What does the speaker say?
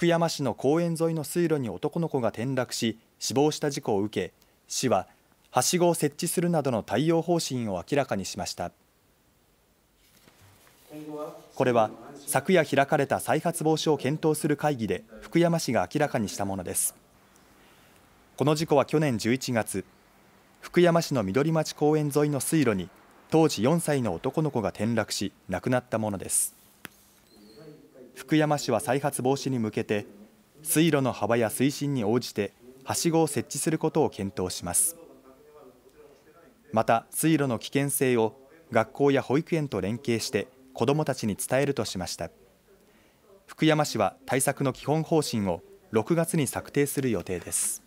福山市の公園沿いの水路に男の子が転落し死亡した事故を受け市ははしごを設置するなどの対応方針を明らかにしましたこれは昨夜開かれた再発防止を検討する会議で福山市が明らかにしたものですこの事故は去年11月福山市の緑町公園沿いの水路に当時4歳の男の子が転落し亡くなったものです福山市は再発防止に向けて水路の幅や水深に応じてはしごを設置することを検討しますまた水路の危険性を学校や保育園と連携して子どもたちに伝えるとしました福山市は対策の基本方針を6月に策定する予定です